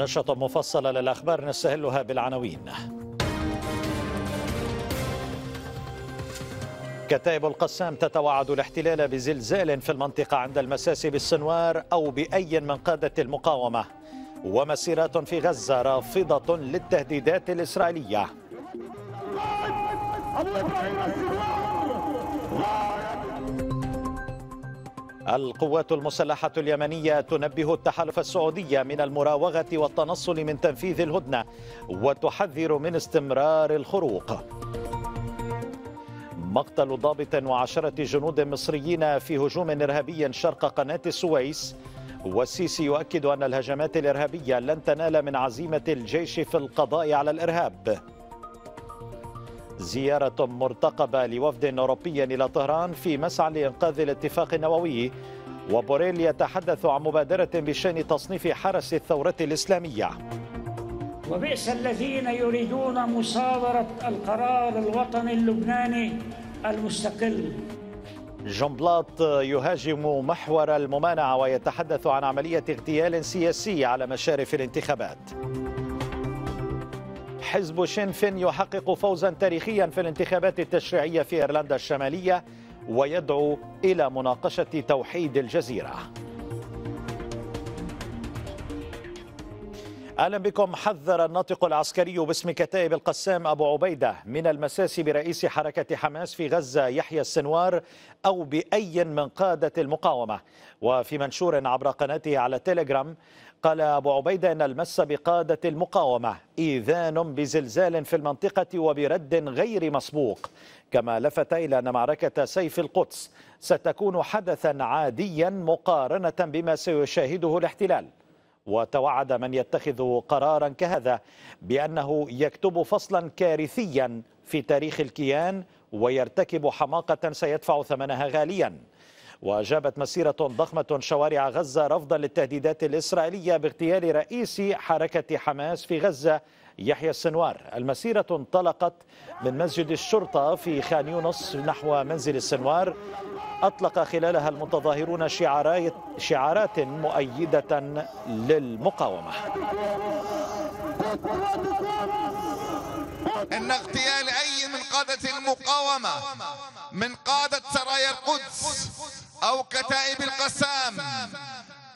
نشرة مفصلة للأخبار نستهلها بالعناوين كتائب القسام تتوعد الاحتلال بزلزال في المنطقة عند المساس بالسنوار أو بأي من قادة المقاومة ومسيرات في غزة رافضة للتهديدات الإسرائيلية القوات المسلحة اليمنية تنبه التحالف السعودي من المراوغة والتنصل من تنفيذ الهدنة وتحذر من استمرار الخروق مقتل ضابط وعشرة جنود مصريين في هجوم إرهابي شرق قناة السويس والسيسي يؤكد أن الهجمات الإرهابية لن تنال من عزيمة الجيش في القضاء على الإرهاب زيارة مرتقبة لوفد أوروبي إلى طهران في مسعى لإنقاذ الاتفاق النووي وبوريل يتحدث عن مبادرة بشأن تصنيف حرس الثورة الإسلامية وبئس الذين يريدون مصادرة القرار الوطني اللبناني المستقل جنبلاط يهاجم محور الممانعة ويتحدث عن عملية اغتيال سياسي على مشارف الانتخابات حزب شينفين يحقق فوزا تاريخيا في الانتخابات التشريعية في إيرلندا الشمالية ويدعو إلى مناقشة توحيد الجزيرة اهلا بكم حذر الناطق العسكري باسم كتائب القسام ابو عبيده من المساس برئيس حركه حماس في غزه يحيى السنوار او باي من قاده المقاومه وفي منشور عبر قناته على تيليجرام قال أبو عبيدة أن المس بقادة المقاومة إيذان بزلزال في المنطقة وبرد غير مسبوق كما لفت إلى أن معركة سيف القدس ستكون حدثا عاديا مقارنة بما سيشاهده الاحتلال وتوعد من يتخذ قرارا كهذا بأنه يكتب فصلا كارثيا في تاريخ الكيان ويرتكب حماقة سيدفع ثمنها غاليا وجابت مسيرة ضخمة شوارع غزة رفضا للتهديدات الإسرائيلية باغتيال رئيس حركة حماس في غزة يحيى السنوار المسيرة انطلقت من مسجد الشرطة في خان يونس نحو منزل السنوار أطلق خلالها المتظاهرون شعارات مؤيدة للمقاومة إن اغتيال أي من قادة المقاومة من قادة سرايا القدس أو كتائب القسام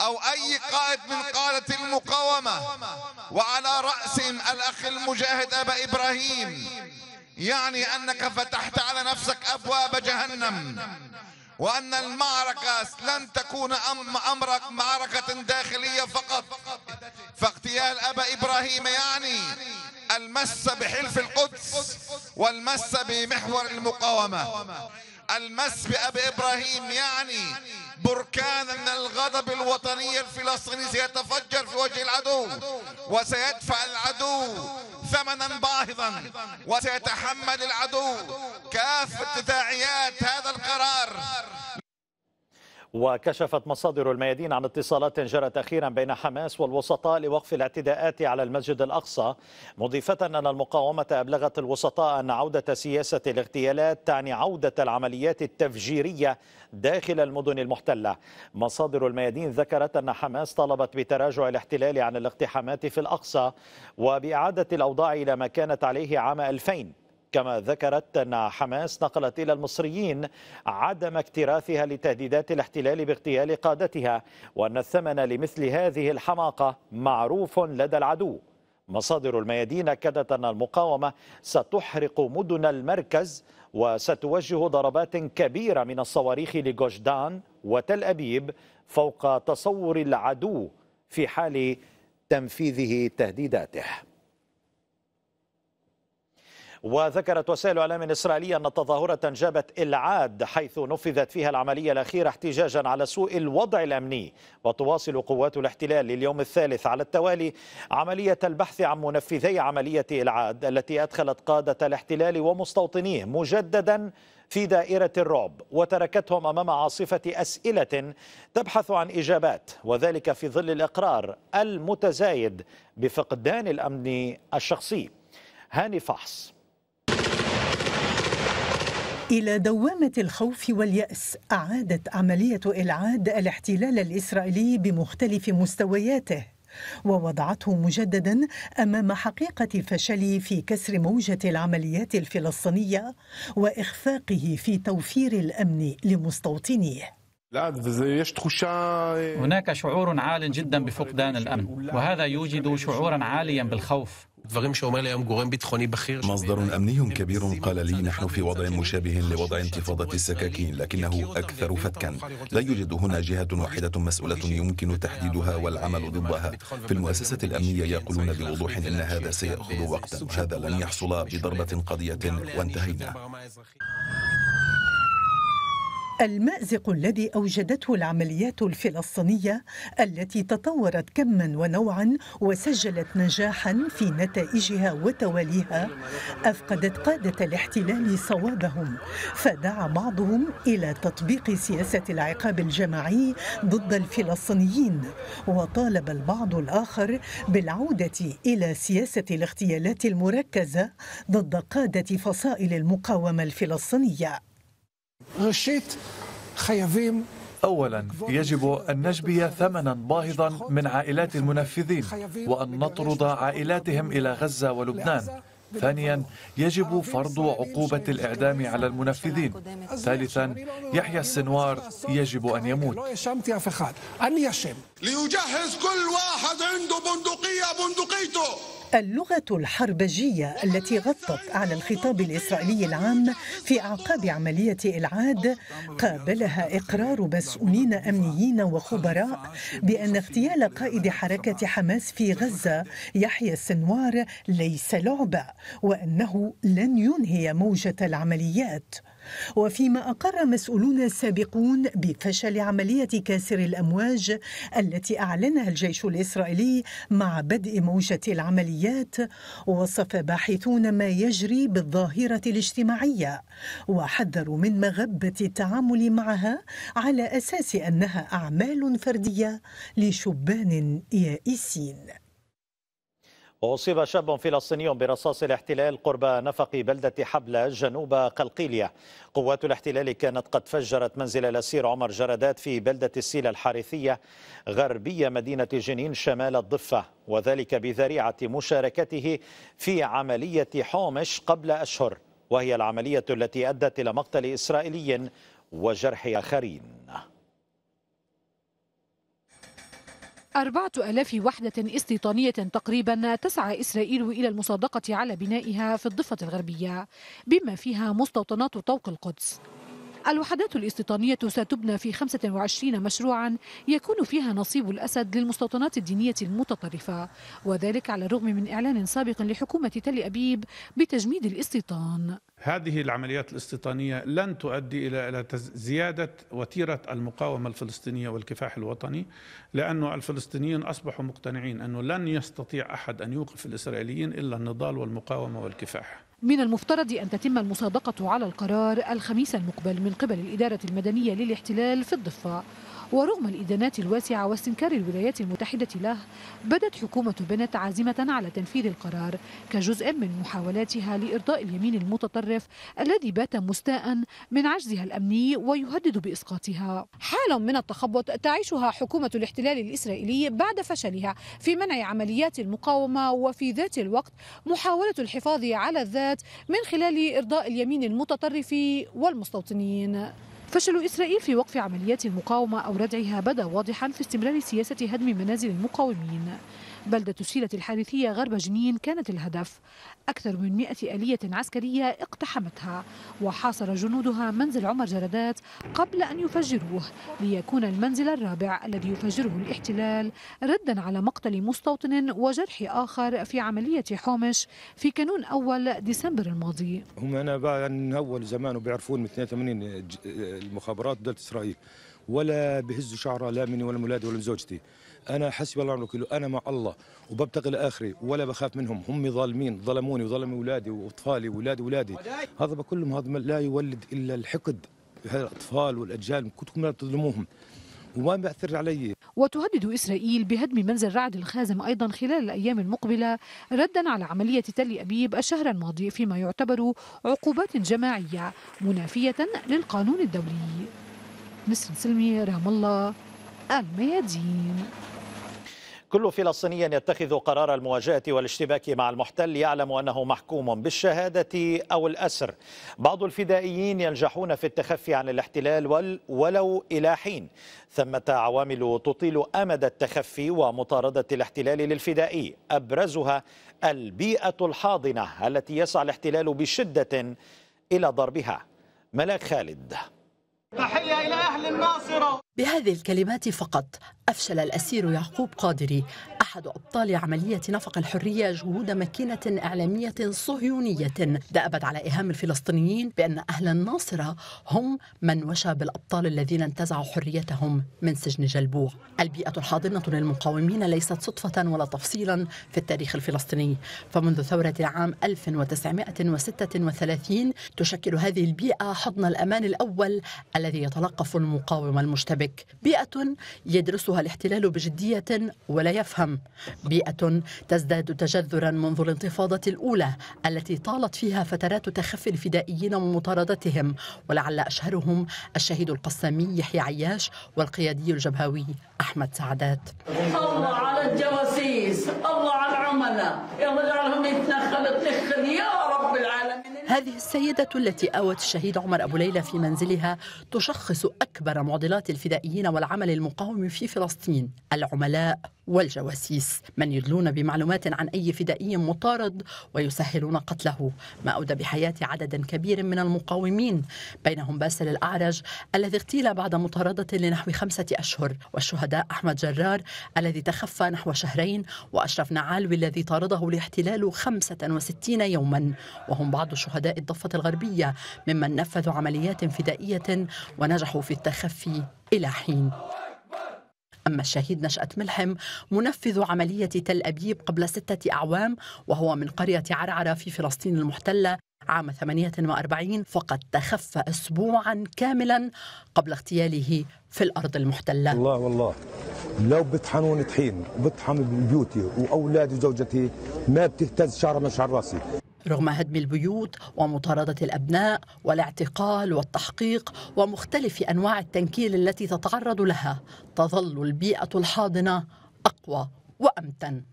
أو أي قائد من قادة المقاومة وعلى رأسهم الأخ المجاهد أبا إبراهيم يعني أنك فتحت على نفسك أبواب جهنم وأن المعركة لن تكون أم أمرك معركة داخلية فقط فاغتيال أبا إبراهيم يعني المس بحلف القدس والمس بمحور المقاومة المس بأبي إبراهيم يعني بركان من الغضب الوطني الفلسطيني سيتفجر في وجه العدو وسيدفع العدو ثمنا باهظا وسيتحمل العدو كافة تداعيات هذا القرار وكشفت مصادر الميادين عن اتصالات جرت أخيرا بين حماس والوسطاء لوقف الاعتداءات على المسجد الأقصى مضيفة أن المقاومة أبلغت الوسطاء أن عودة سياسة الاغتيالات تعني عودة العمليات التفجيرية داخل المدن المحتلة مصادر الميادين ذكرت أن حماس طلبت بتراجع الاحتلال عن الاقتحامات في الأقصى وبإعادة الأوضاع إلى ما كانت عليه عام 2000 كما ذكرت أن حماس نقلت إلى المصريين عدم اكتراثها لتهديدات الاحتلال باغتيال قادتها وأن الثمن لمثل هذه الحماقة معروف لدى العدو مصادر الميادين أكدت أن المقاومة ستحرق مدن المركز وستوجه ضربات كبيرة من الصواريخ لجوجدان وتل أبيب فوق تصور العدو في حال تنفيذه تهديداته وذكرت وسائل اعلام اسرائيليه ان التظاهره جابت العاد حيث نفذت فيها العمليه الاخيره احتجاجا على سوء الوضع الامني وتواصل قوات الاحتلال لليوم الثالث على التوالي عمليه البحث عن منفذي عمليه العاد التي ادخلت قاده الاحتلال ومستوطنيه مجددا في دائرة الرعب وتركتهم أمام عاصفة أسئلة تبحث عن إجابات وذلك في ظل الإقرار المتزايد بفقدان الأمن الشخصي هاني فحص إلى دوامة الخوف واليأس أعادت عملية إلعاد الاحتلال الإسرائيلي بمختلف مستوياته ووضعته مجددا امام حقيقه فشله في كسر موجه العمليات الفلسطينيه واخفاقه في توفير الامن لمستوطنيه euh, هناك شعور عال جدا بفقدان الامن وهذا يوجد شعورا عاليا بالخوف مصدر أمني كبير قال لي نحن في وضع مشابه لوضع انتفاضة السكاكين لكنه أكثر فتكا لا يوجد هنا جهة واحدة مسؤولة يمكن تحديدها والعمل ضدها في المؤسسة الأمنية يقولون بوضوح إن هذا سيأخذ وقتا هذا لن يحصل بضربة قضية وانتهينا المأزق الذي أوجدته العمليات الفلسطينية التي تطورت كما ونوعا وسجلت نجاحا في نتائجها وتواليها أفقدت قادة الاحتلال صوابهم فدعا بعضهم إلى تطبيق سياسة العقاب الجماعي ضد الفلسطينيين وطالب البعض الآخر بالعودة إلى سياسة الاغتيالات المركزة ضد قادة فصائل المقاومة الفلسطينية ראשית, חייבים أولا يجب أن نجبي ثمنا باهظا من عائلات المنفذين وأن نطرد عائلاتهم إلى غزة ولبنان ثانيا يجب فرض عقوبة الإعدام على المنفذين ثالثا يحيى السنوار يجب أن يموت ليجهز كل واحد عنده بندقية بندقيته اللغة الحربجية التي غطت على الخطاب الإسرائيلي العام في أعقاب عملية إلعاد قابلها إقرار مسؤولين أمنيين وخبراء بأن اغتيال قائد حركة حماس في غزة يحيى السنوار ليس لعبة وأنه لن ينهي موجة العمليات وفيما أقر مسؤولون سابقون بفشل عملية كاسر الأمواج التي أعلنها الجيش الإسرائيلي مع بدء موجة العمليات وصف باحثون ما يجري بالظاهرة الاجتماعية وحذروا من مغبة التعامل معها على أساس أنها أعمال فردية لشبان يائسين أصيب شاب فلسطيني برصاص الاحتلال قرب نفق بلدة حبلة جنوب قلقيلية قوات الاحتلال كانت قد فجرت منزل الأسير عمر جردات في بلدة السيلة الحارثية غربية مدينة جنين شمال الضفة وذلك بذريعة مشاركته في عملية حومش قبل أشهر وهي العملية التي أدت إلى مقتل إسرائيلي وجرح آخرين أربعة ألاف وحدة استيطانية تقريبا تسعى إسرائيل إلى المصادقة على بنائها في الضفة الغربية بما فيها مستوطنات طوق القدس الوحدات الاستيطانية ستبنى في 25 مشروعا يكون فيها نصيب الأسد للمستوطنات الدينية المتطرفة وذلك على الرغم من إعلان سابق لحكومة تل أبيب بتجميد الاستيطان هذه العمليات الاستيطانية لن تؤدي إلى زيادة وتيرة المقاومة الفلسطينية والكفاح الوطني لأن الفلسطينيين أصبحوا مقتنعين أنه لن يستطيع أحد أن يوقف الإسرائيليين إلا النضال والمقاومة والكفاح من المفترض أن تتم المصادقة على القرار الخميس المقبل من قبل الإدارة المدنية للاحتلال في الضفة ورغم الإدانات الواسعة واستنكار الولايات المتحدة له بدت حكومة بنت عازمة على تنفيذ القرار كجزء من محاولاتها لإرضاء اليمين المتطرف الذي بات مستاء من عجزها الأمني ويهدد بإسقاطها حال من التخبط تعيشها حكومة الاحتلال الإسرائيلي بعد فشلها في منع عمليات المقاومة وفي ذات الوقت محاولة الحفاظ على الذات من خلال إرضاء اليمين المتطرف والمستوطنين فشل إسرائيل في وقف عمليات المقاومة أو ردعها بدا واضحا في استمرار سياسة هدم منازل المقاومين بلدة سيلة الحارثية غرب جنين كانت الهدف أكثر من 100 آلية عسكرية اقتحمتها وحاصر جنودها منزل عمر جردات قبل أن يفجروه ليكون المنزل الرابع الذي يفجره الاحتلال ردا على مقتل مستوطن وجرح آخر في عملية حومش في كانون أول ديسمبر الماضي هم أنا بقى يعني من أول زمان وبيعرفون من 82 المخابرات دولة إسرائيل ولا بهزوا شعره لا مني ولا من ولا من زوجتي انا حسبي الله ونعم انا مع الله وببتغي لاخري ولا بخاف منهم هم ظالمين ظلموني وظلموا اولادي واطفالي واولاد اولادي هذا كلهم هذا لا يولد الا الحقد الاطفال والاجيال كلكم لا تظلموهم وما بأثر علي وتهدد إسرائيل بهدم منزل رعد الخازم أيضا خلال الأيام المقبلة ردا على عملية تل أبيب الشهر الماضي فيما يعتبر عقوبات جماعية منافية للقانون الدولي نسر سلمي رام الله الميادين كل فلسطيني يتخذ قرار المواجهة والاشتباك مع المحتل يعلم أنه محكوم بالشهادة أو الأسر بعض الفدائيين ينجحون في التخفي عن الاحتلال ولو إلى حين ثمة عوامل تطيل أمد التخفي ومطاردة الاحتلال للفدائي أبرزها البيئة الحاضنة التي يسعى الاحتلال بشدة إلى ضربها ملاك خالد تحية إلى أهل الناصرة بهذه الكلمات فقط أفشل الأسير يعقوب قادري أحد أبطال عملية نفق الحرية جهود ماكينة إعلامية صهيونية دأبت على إيهام الفلسطينيين بأن أهل الناصرة هم من وشى بالأبطال الذين انتزعوا حريتهم من سجن جلبوع البيئة الحاضنة للمقاومين ليست صدفة ولا تفصيلا في التاريخ الفلسطيني فمنذ ثورة عام 1936 تشكل هذه البيئة حضن الأمان الأول الذي يتلقف المقاوم المشتبك بيئة يدرسها الاحتلال بجدية ولا يفهم بيئة تزداد تجذرا منذ الانتفاضة الأولى التي طالت فيها فترات تخفي الفدائيين ومطاردتهم ولعل أشهرهم الشهيد القسامي يحيى عياش والقيادي الجبهوي أحمد سعدات الله على الجواسيس الله على العملاء يلا اجعلهم يتنخلوا هذه السيدة التي آوت الشهيد عمر أبو ليلى في منزلها تشخص أكبر معضلات الفدائيين والعمل المقاوم في فلسطين العملاء والجواسيس من يدلون بمعلومات عن أي فدائي مطارد ويسهلون قتله ما أودى بحياة عدد كبير من المقاومين بينهم باسل الأعرج الذي اغتيل بعد مطاردة لنحو خمسة أشهر والشهداء أحمد جرار الذي تخفى نحو شهرين وأشرف نعالوي الذي طارده الاحتلال 65 يوما وهم بعض الشهداء أعداء الضفة الغربية ممن نفذوا عمليات فدائية ونجحوا في التخفي إلى حين أما الشهيد نشأة ملحم منفذ عملية تل أبيب قبل ستة أعوام وهو من قرية عرعرة في فلسطين المحتلة عام 48 فقد تخفى أسبوعا كاملا قبل اغتياله في الأرض المحتلة والله والله لو بطحنوني طحين وبطحن بيوتي وأولادي وزوجتي ما بتهتز شعر من شعر راسي رغم هدم البيوت ومطارده الابناء والاعتقال والتحقيق ومختلف انواع التنكيل التي تتعرض لها تظل البيئه الحاضنه اقوى وامتن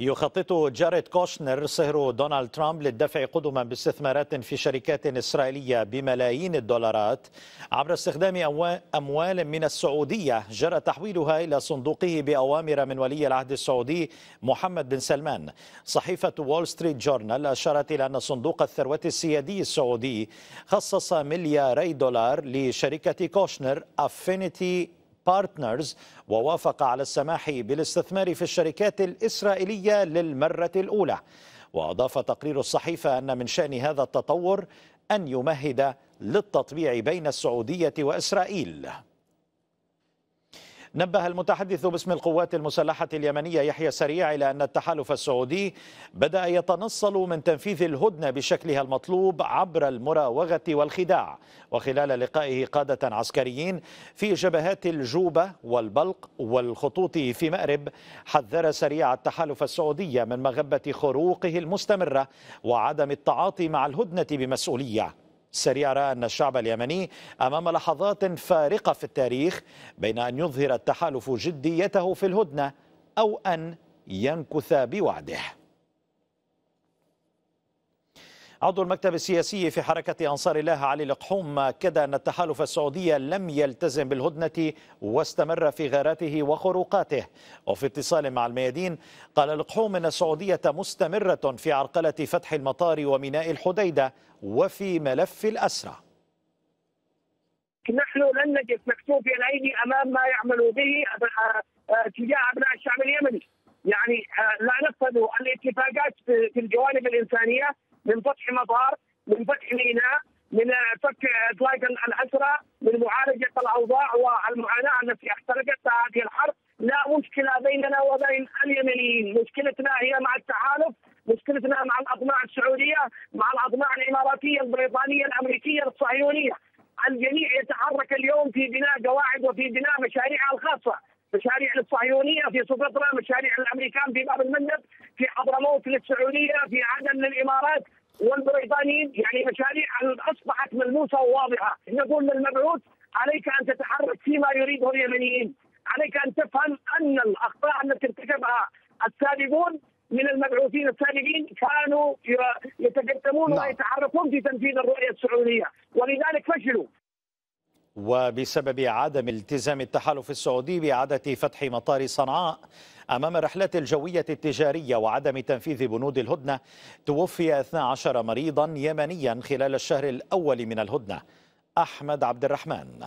يخطط جاريد كوشنر صهر دونالد ترامب للدفع قدما باستثمارات في شركات إسرائيلية بملايين الدولارات عبر استخدام أموال من السعودية جرى تحويلها إلى صندوقه بأوامر من ولي العهد السعودي محمد بن سلمان صحيفة وول ستريت جورنال أشارت إلى أن صندوق الثروة السيادي السعودي خصص ملياري دولار لشركة كوشنر أفينيتي بارتنرز ووافق على السماح بالاستثمار في الشركات الإسرائيلية للمرة الأولى وأضاف تقرير الصحيفة أن من شأن هذا التطور أن يمهد للتطبيع بين السعودية وإسرائيل نبه المتحدث باسم القوات المسلحة اليمنية يحيى سريع إلى أن التحالف السعودي بدأ يتنصل من تنفيذ الهدنة بشكلها المطلوب عبر المراوغة والخداع وخلال لقائه قادة عسكريين في جبهات الجوبة والبلق والخطوط في مأرب حذر سريع التحالف السعودي من مغبة خروقه المستمرة وعدم التعاطي مع الهدنة بمسؤولية سريع رأى أن الشعب اليمني أمام لحظات فارقة في التاريخ بين أن يظهر التحالف جديته في الهدنة أو أن ينكث بوعده عضو المكتب السياسي في حركة أنصار الله علي القحوم أكد أن التحالف السعودي لم يلتزم بالهدنة واستمر في غاراته وخروقاته وفي اتصال مع الميادين قال القحوم أن السعودية مستمرة في عرقلة فتح المطار وميناء الحديدة وفي ملف الأسرى نحن لن نجد مكتوب الأيدي أمام ما يعمل به تجاه أبناء الشعب اليمني يعني آه، لا نفذوا الاتفاقات في الجوانب الإنسانية من فتح مطار من فتح ميناء من فك اطلاق الاسرى من معالجه الاوضاع والمعاناه التي احترقتها هذه الحرب لا مشكله بيننا وبين اليمنيين، مشكلتنا هي مع التحالف، مشكلتنا مع الاطماع السعوديه، مع الاطماع الاماراتيه البريطانيه الامريكيه الصهيونيه. الجميع يتحرك اليوم في بناء قواعد وفي بناء مشاريعها الخاصه، مشاريع للصهيونيه في سقطرى، مشاريع الامريكان في باب المندب، في حضرموت للسعوديه، في عدن للامارات والبريطانيين، يعني مشاريع اصبحت ملموسه وواضحه، نقول للمبعوث عليك ان تتحرك فيما يريده اليمنيين، عليك ان تفهم ان الاخطاء التي ارتكبها السابقون من المبعوثين السابقين كانوا يتقدمون نعم. ويتحركون في تنفيذ الرؤيه السعوديه ولذلك فشلوا وبسبب عدم التزام التحالف السعودي بإعادة فتح مطار صنعاء أمام الرحلات الجوية التجارية وعدم تنفيذ بنود الهدنة توفي 12 مريضا يمنيا خلال الشهر الأول من الهدنة أحمد عبد الرحمن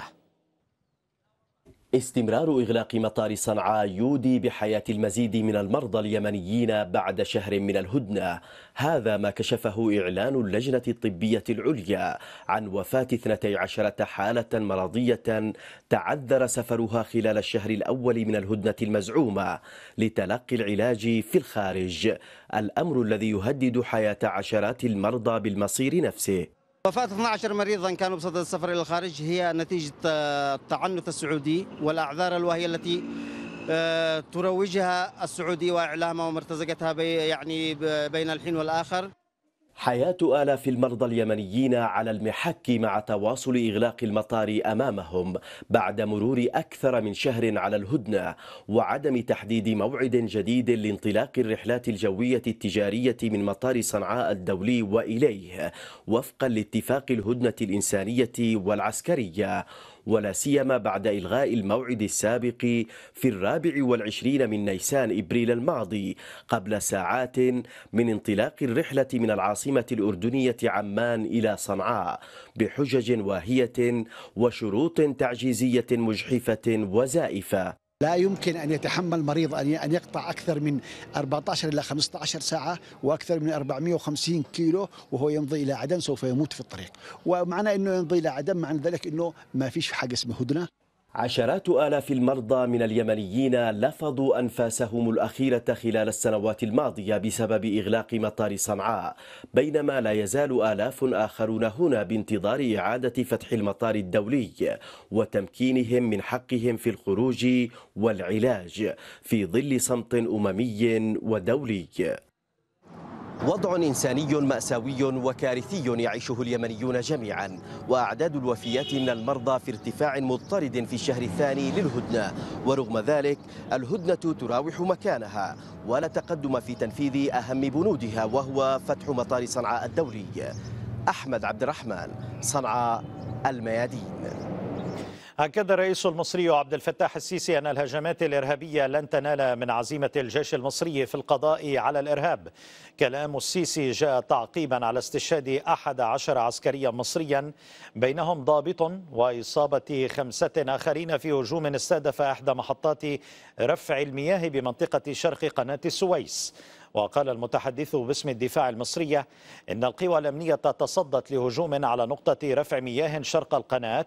استمرار إغلاق مطار صنعاء يودي بحياة المزيد من المرضى اليمنيين بعد شهر من الهدنة هذا ما كشفه إعلان اللجنة الطبية العليا عن وفاة 12 حالة مرضية تعذر سفرها خلال الشهر الأول من الهدنة المزعومة لتلقي العلاج في الخارج الأمر الذي يهدد حياة عشرات المرضى بالمصير نفسه وفاة 12 مريضا كانوا بصدد السفر إلى الخارج هي نتيجة آه، التعنت السعودي والأعذار الواهية التي آه، تروجها السعودي وإعلامها ومرتزقتها يعني بين الحين والآخر حياة آلاف المرضى اليمنيين على المحك مع تواصل إغلاق المطار أمامهم بعد مرور أكثر من شهر على الهدنة وعدم تحديد موعد جديد لانطلاق الرحلات الجوية التجارية من مطار صنعاء الدولي وإليه وفقا لاتفاق الهدنة الإنسانية والعسكرية ولا سيما بعد إلغاء الموعد السابق في الرابع والعشرين من نيسان إبريل الماضي قبل ساعات من انطلاق الرحلة من العاصمة الأردنية عمان إلى صنعاء بحجج واهية وشروط تعجيزية مجحفة وزائفة لا يمكن أن يتحمل مريض أن يقطع أكثر من 14 إلى 15 ساعة وأكثر من 450 كيلو وهو يمضي إلى عدن سوف يموت في الطريق ومعنى أنه يمضي إلى عدن معنى ذلك أنه ما فيش حاجة اسمها هدنة عشرات آلاف المرضى من اليمنيين لفظوا أنفاسهم الأخيرة خلال السنوات الماضية بسبب إغلاق مطار صنعاء بينما لا يزال آلاف آخرون هنا بانتظار إعادة فتح المطار الدولي وتمكينهم من حقهم في الخروج والعلاج في ظل صمت أممي ودولي وضع إنساني مأساوي وكارثي يعيشه اليمنيون جميعا وأعداد الوفيات من المرضى في ارتفاع مضطرد في الشهر الثاني للهدنة ورغم ذلك الهدنة تراوح مكانها ولا تقدم في تنفيذ أهم بنودها وهو فتح مطار صنعاء الدولي أحمد عبد الرحمن صنعاء الميادين أكد الرئيس المصري عبد الفتاح السيسي أن الهجمات الإرهابية لن تنال من عزيمة الجيش المصري في القضاء على الإرهاب كلام السيسي جاء تعقيبا على استشهاد أحد عشر عسكريا مصريا بينهم ضابط وإصابة خمسة آخرين في هجوم استهدف إحدى محطات رفع المياه بمنطقة شرق قناة السويس وقال المتحدث باسم الدفاع المصرية إن القوى الأمنية تصدت لهجوم على نقطة رفع مياه شرق القناة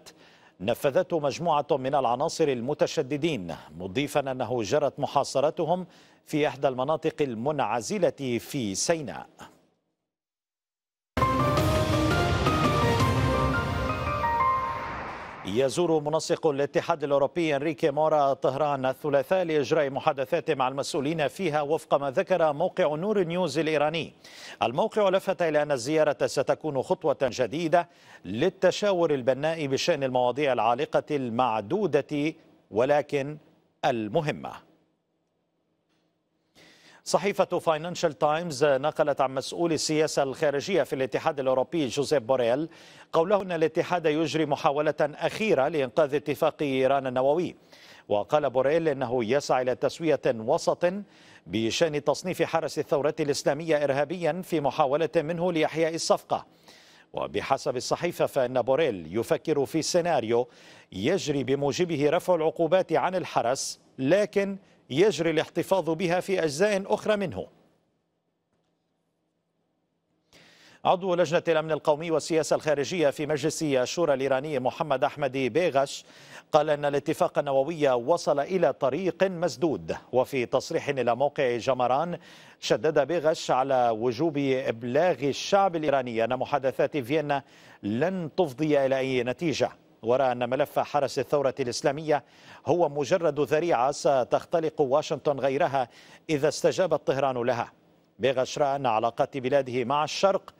نفذته مجموعة من العناصر المتشددين مضيفا أنه جرت محاصرتهم في إحدى المناطق المنعزلة في سيناء يزور منسق الاتحاد الأوروبي إنريكي مورا طهران الثلاثاء لإجراء محادثات مع المسؤولين فيها وفق ما ذكر موقع نور نيوز الإيراني الموقع لفت إلى أن الزيارة ستكون خطوة جديدة للتشاور البناء بشأن المواضيع العالقة المعدودة ولكن المهمه صحيفة فاينانشال تايمز نقلت عن مسؤول السياسة الخارجية في الاتحاد الأوروبي جوزيف بوريل قوله أن الاتحاد يجري محاولة أخيرة لإنقاذ اتفاق إيران النووي وقال بوريل أنه يسعى إلى تسوية وسط بشأن تصنيف حرس الثورة الإسلامية إرهابيا في محاولة منه لإحياء الصفقة وبحسب الصحيفة فإن بوريل يفكر في سيناريو يجري بموجبه رفع العقوبات عن الحرس لكن يجري الاحتفاظ بها في أجزاء أخرى منه عضو لجنة الأمن القومي والسياسة الخارجية في مجلس الشورى الإيراني محمد أحمد بيغش قال أن الاتفاق النووي وصل إلى طريق مسدود وفي تصريح إلى موقع جمران شدد بيغش على وجوب إبلاغ الشعب الإيراني أن محادثات فيينا لن تفضي إلى أي نتيجة ورأى أن ملف حرس الثورة الإسلامية هو مجرد ذريعة ستختلق واشنطن غيرها إذا استجابت طهران لها بغشرة أن علاقات بلاده مع الشرق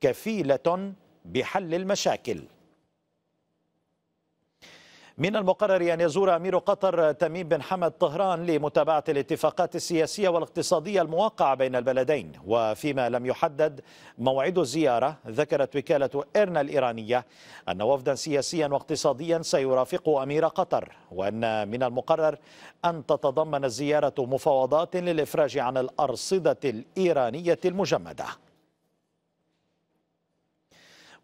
كفيلة بحل المشاكل من المقرر أن يزور أمير قطر تميم بن حمد طهران لمتابعة الاتفاقات السياسية والاقتصادية الموقعة بين البلدين وفيما لم يحدد موعد الزيارة ذكرت وكالة إرنا الإيرانية أن وفدا سياسيا واقتصاديا سيرافق أمير قطر وأن من المقرر أن تتضمن الزيارة مفاوضات للإفراج عن الأرصدة الإيرانية المجمدة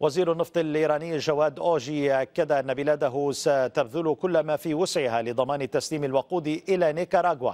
وزير النفط الإيراني جواد أوجي أكد أن بلاده ستبذل كل ما في وسعها لضمان تسليم الوقود إلى نيكاراغوا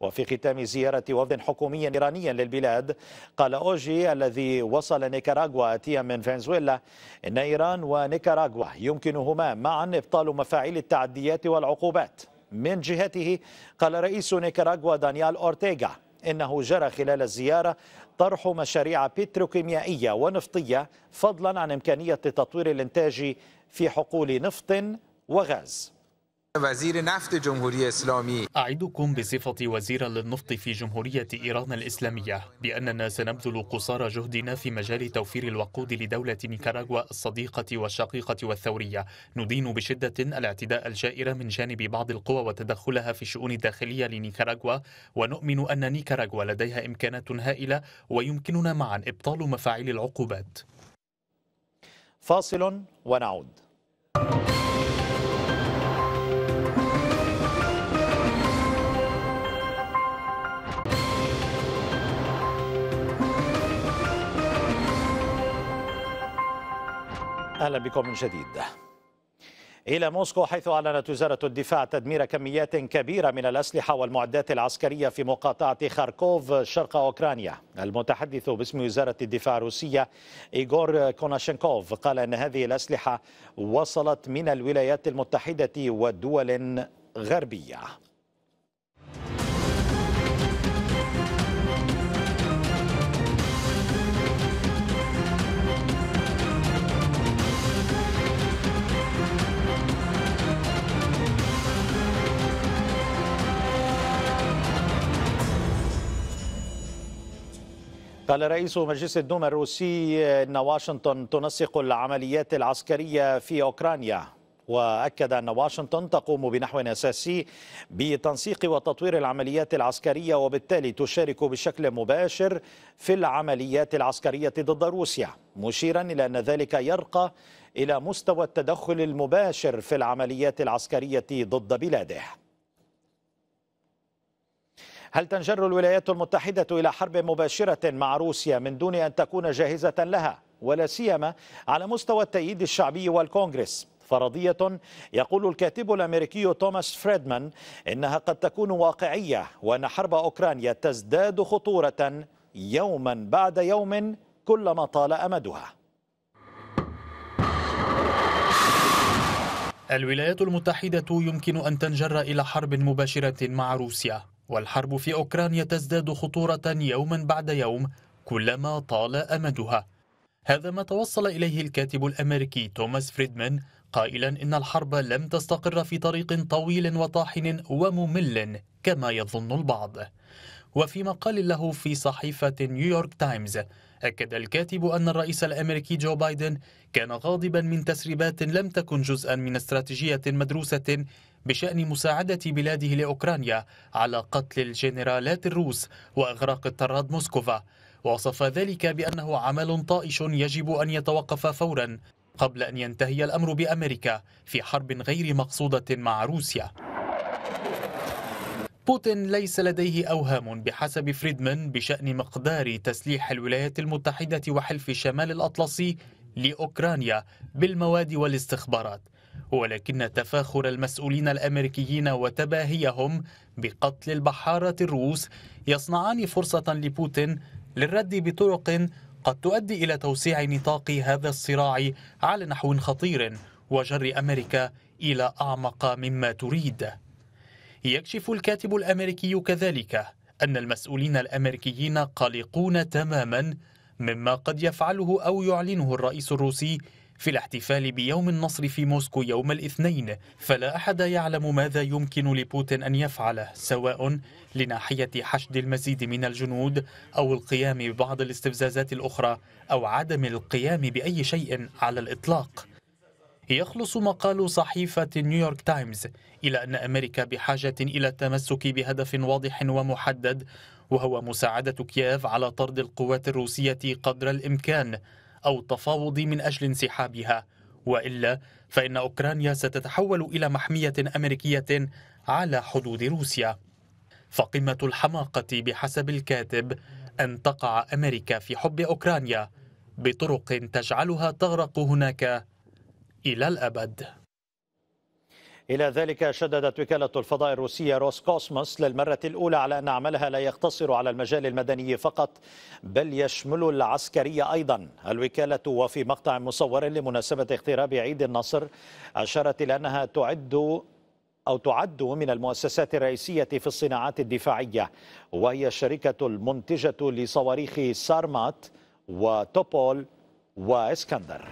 وفي ختام زيارة وفد حكومي إيراني للبلاد قال أوجي الذي وصل نيكاراغوا آتيا من فنزويلا إن إيران ونيكاراغوا يمكنهما معا إبطال مفاعيل التعديات والعقوبات من جهته قال رئيس نيكاراغوا دانيال أورتيغا إنه جرى خلال الزيارة طرح مشاريع بتروكيميائية ونفطية فضلا عن إمكانية تطوير الإنتاج في حقول نفط وغاز وزير نفط جمهورية إسلامي أعدكم بصفة وزيرا للنفط في جمهورية إيران الإسلامية بأننا سنبذل قصارى جهدنا في مجال توفير الوقود لدولة نيكاراغوا الصديقة والشقيقة والثورية ندين بشدة الاعتداء الجائر من جانب بعض القوى وتدخلها في الشؤون الداخلية لنيكاراغوا ونؤمن أن نيكاراغوا لديها إمكانات هائلة ويمكننا معا إبطال مفاعل العقوبات فاصل ونعود أهلا بكم من جديد إلى موسكو حيث أعلنت وزارة الدفاع تدمير كميات كبيرة من الأسلحة والمعدات العسكرية في مقاطعة خاركوف شرق أوكرانيا المتحدث باسم وزارة الدفاع الروسية إيغور كوناشنكوف قال أن هذه الأسلحة وصلت من الولايات المتحدة ودول غربية قال رئيس مجلس الدوما الروسي ان واشنطن تنسق العمليات العسكريه في اوكرانيا واكد ان واشنطن تقوم بنحو اساسي بتنسيق وتطوير العمليات العسكريه وبالتالي تشارك بشكل مباشر في العمليات العسكريه ضد روسيا مشيرا الى ان ذلك يرقى الى مستوى التدخل المباشر في العمليات العسكريه ضد بلاده هل تنجر الولايات المتحدة إلى حرب مباشرة مع روسيا من دون أن تكون جاهزة لها ولا سيما على مستوى التأييد الشعبي والكونغرس فرضية يقول الكاتب الأمريكي توماس فريدمان إنها قد تكون واقعية وأن حرب أوكرانيا تزداد خطورة يوما بعد يوم كلما طال أمدها الولايات المتحدة يمكن أن تنجر إلى حرب مباشرة مع روسيا والحرب في أوكرانيا تزداد خطورة يوما بعد يوم كلما طال أمدها هذا ما توصل إليه الكاتب الأمريكي توماس فريدمان قائلا إن الحرب لم تستقر في طريق طويل وطاحن وممل كما يظن البعض وفي مقال له في صحيفة نيويورك تايمز أكد الكاتب أن الرئيس الأمريكي جو بايدن كان غاضبا من تسريبات لم تكن جزءا من استراتيجية مدروسة بشأن مساعدة بلاده لأوكرانيا على قتل الجنرالات الروس وإغراق الطراد موسكوفا وصف ذلك بأنه عمل طائش يجب أن يتوقف فورا قبل أن ينتهي الأمر بأمريكا في حرب غير مقصودة مع روسيا بوتين ليس لديه أوهام بحسب فريدمان بشأن مقدار تسليح الولايات المتحدة وحلف شمال الأطلسي لأوكرانيا بالمواد والاستخبارات ولكن تفاخر المسؤولين الامريكيين وتباهيهم بقتل البحاره الروس يصنعان فرصه لبوتين للرد بطرق قد تؤدي الى توسيع نطاق هذا الصراع على نحو خطير وجر امريكا الى اعمق مما تريد يكشف الكاتب الامريكي كذلك ان المسؤولين الامريكيين قلقون تماما مما قد يفعله او يعلنه الرئيس الروسي في الاحتفال بيوم النصر في موسكو يوم الاثنين فلا أحد يعلم ماذا يمكن لبوتين أن يفعله سواء لناحية حشد المزيد من الجنود أو القيام ببعض الاستفزازات الأخرى أو عدم القيام بأي شيء على الإطلاق يخلص مقال صحيفة نيويورك تايمز إلى أن أمريكا بحاجة إلى التمسك بهدف واضح ومحدد وهو مساعدة كييف على طرد القوات الروسية قدر الإمكان أو التفاوض من أجل انسحابها وإلا فإن أوكرانيا ستتحول إلى محمية أمريكية على حدود روسيا فقمة الحماقة بحسب الكاتب أن تقع أمريكا في حب أوكرانيا بطرق تجعلها تغرق هناك إلى الأبد إلى ذلك شددت وكالة الفضاء الروسية روس كوسموس للمرة الأولى على أن عملها لا يقتصر على المجال المدني فقط بل يشمل العسكري أيضا الوكالة وفي مقطع مصور لمناسبة اقتراب عيد النصر أشارت إلى أنها تعد أو تعد من المؤسسات الرئيسية في الصناعات الدفاعية وهي الشركة المنتجة لصواريخ سارمات وتوبول وإسكندر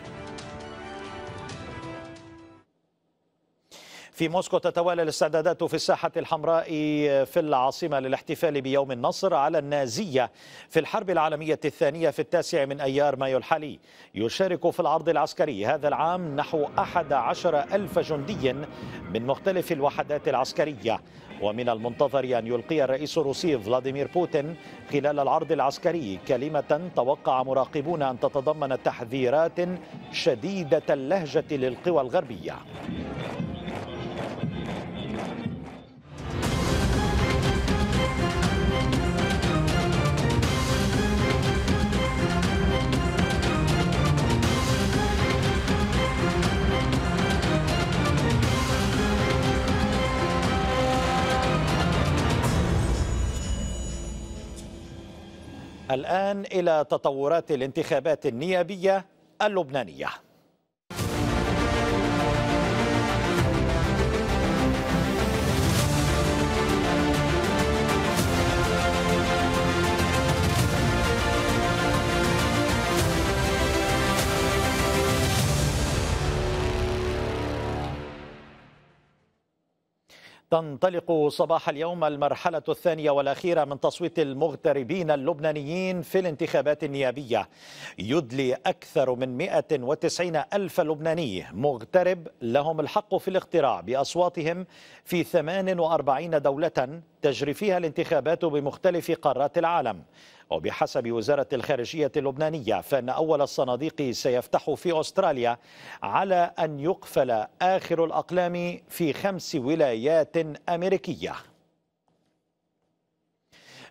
في موسكو تتوالى الاستعدادات في الساحة الحمراء في العاصمة للاحتفال بيوم النصر على النازية في الحرب العالمية الثانية في التاسع من أيار مايو الحالي يشارك في العرض العسكري هذا العام نحو أحد عشر ألف جندي من مختلف الوحدات العسكرية ومن المنتظر أن يلقي الرئيس الروسي فلاديمير بوتين خلال العرض العسكري كلمة توقع مراقبون أن تتضمن تحذيرات شديدة اللهجة للقوى الغربية الآن إلى تطورات الانتخابات النيابية اللبنانية تنطلق صباح اليوم المرحلة الثانية والأخيرة من تصويت المغتربين اللبنانيين في الانتخابات النيابية يدلي أكثر من 190 ألف لبناني مغترب لهم الحق في الاقتراع بأصواتهم في 48 دولة تجري فيها الانتخابات بمختلف قارات العالم وبحسب وزارة الخارجية اللبنانية فإن أول الصناديق سيفتح في أستراليا على أن يقفل آخر الأقلام في خمس ولايات أمريكية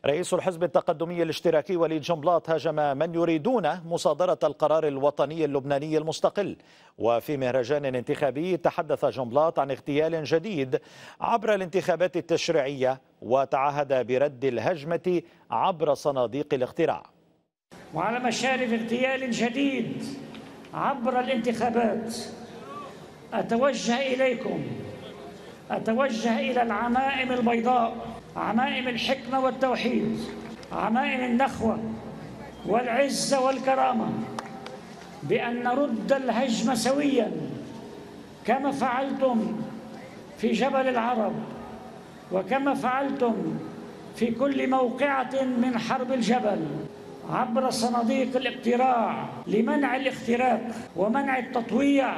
رئيس الحزب التقدمي الاشتراكي وليد جنبلاط هاجم من يريدون مصادرة القرار الوطني اللبناني المستقل وفي مهرجان انتخابي تحدث جنبلاط عن اغتيال جديد عبر الانتخابات التشريعية وتعهد برد الهجمة عبر صناديق الاقتراع وعلى مشارف اغتيال جديد عبر الانتخابات أتوجه إليكم أتوجه إلى العمائم البيضاء عمائم الحكمة والتوحيد عمائم النخوة والعزة والكرامة بأن نرد الهجم سويا كما فعلتم في جبل العرب وكما فعلتم في كل موقعة من حرب الجبل عبر صناديق الاقتراع لمنع الاختراق ومنع التطويع